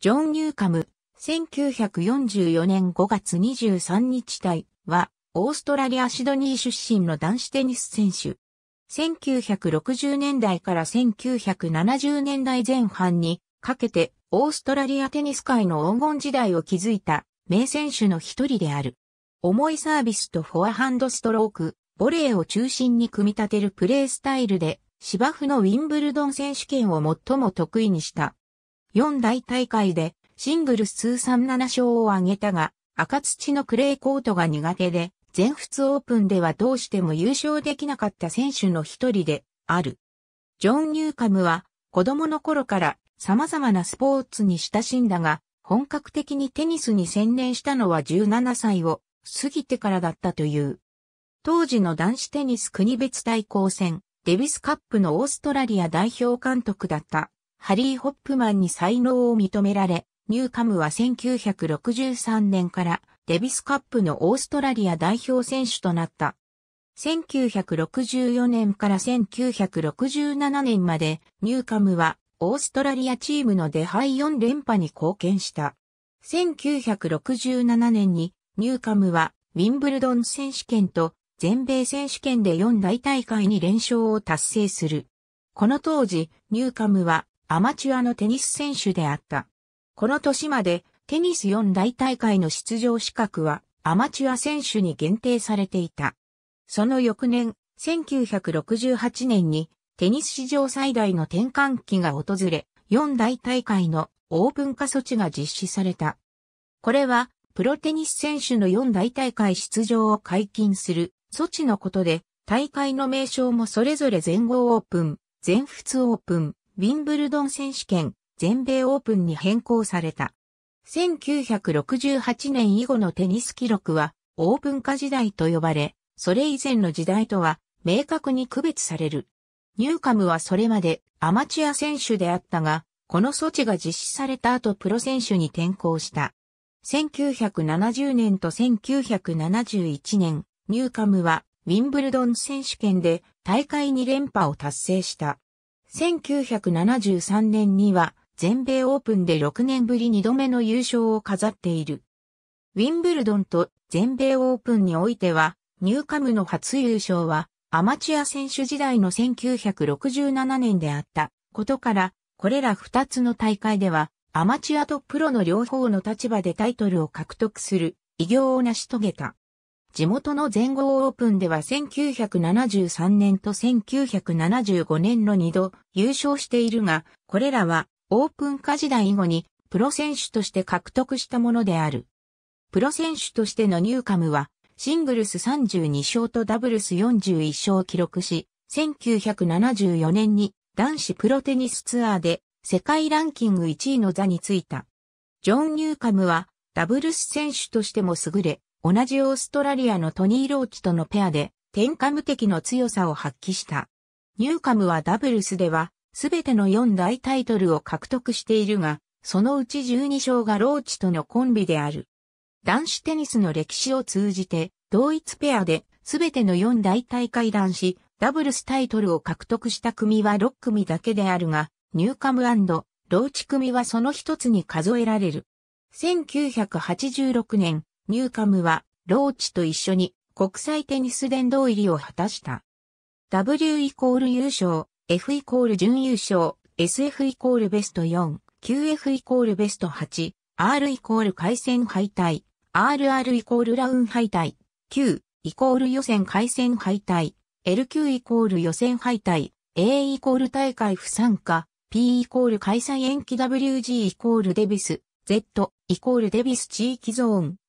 ジョン・ニューカム、1944年5月23日体は、オーストラリア・シドニー出身の男子テニス選手。1960年代から1970年代前半にかけて、オーストラリアテニス界の黄金時代を築いた名選手の一人である。重いサービスとフォアハンドストローク、ボレーを中心に組み立てるプレースタイルで、芝生のウィンブルドン選手権を最も得意にした。4大大会でシングルス通算7勝を挙げたが、赤土のクレーコートが苦手で、全仏オープンではどうしても優勝できなかった選手の一人である。ジョン・ニューカムは子供の頃から様々なスポーツに親しんだが、本格的にテニスに専念したのは17歳を過ぎてからだったという。当時の男子テニス国別対抗戦、デビスカップのオーストラリア代表監督だったハリー・ホップマンに才能を認められ、ニューカムは1963年からデビスカップのオーストラリア代表選手となった。1964年から1967年までニューカムはオーストラリアチームの出敗4連覇に貢献した。1967年にニューカムはウィンブルドン選手権と全米選手権で4大大会に連勝を達成する。この当時、ニューカムはアマチュアのテニス選手であった。この年までテニス四大大会の出場資格はアマチュア選手に限定されていた。その翌年、1968年にテニス史上最大の転換期が訪れ、四大大会のオープン化措置が実施された。これは、プロテニス選手の四大大会出場を解禁する措置のことで、大会の名称もそれぞれ全豪オープン、全仏オープン、ウィンブルドン選手権、全米オープンに変更された。1968年以後のテニス記録は、オープン化時代と呼ばれ、それ以前の時代とは明確に区別される。ニューカムはそれまでアマチュア選手であったが、この措置が実施された後プロ選手に転向した。1970年と1971年、ニューカムはウィンブルドン選手権で大会2連覇を達成した。1973年には全米オープンで6年ぶり2度目の優勝を飾っている。ウィンブルドンと全米オープンにおいては、ニューカムの初優勝はアマチュア選手時代の1967年であったことから、これら2つの大会ではアマチュアとプロの両方の立場でタイトルを獲得する偉業を成し遂げた。地元の全豪オープンでは1973年と1975年の2度優勝しているが、これらはオープン化時代後にプロ選手として獲得したものである。プロ選手としてのニューカムはシングルス32勝とダブルス41勝を記録し、1974年に男子プロテニスツアーで世界ランキング1位の座についた。ジョン・ニューカムはダブルス選手としても優れ、同じオーストラリアのトニー・ローチとのペアで、天下無敵の強さを発揮した。ニューカムはダブルスでは、すべての4大タイトルを獲得しているが、そのうち12勝がローチとのコンビである。男子テニスの歴史を通じて、同一ペアで、すべての4大大会男子、ダブルスタイトルを獲得した組は6組だけであるが、ニューカムローチ組はその一つに数えられる。1986年、ニューカムは、ローチと一緒に国際テニス殿堂入りを果たした。W イコール優勝、F イコール準優勝、SF イコールベスト4、QF イコールベスト8、R イコール回戦敗退、RR イコールラウン敗退、Q イコール予選回戦敗退、LQ イコール予選敗退、A イコール大会不参加、P イコール開催延期 WG イコールデビス、Z イコールデビス地域ゾーン、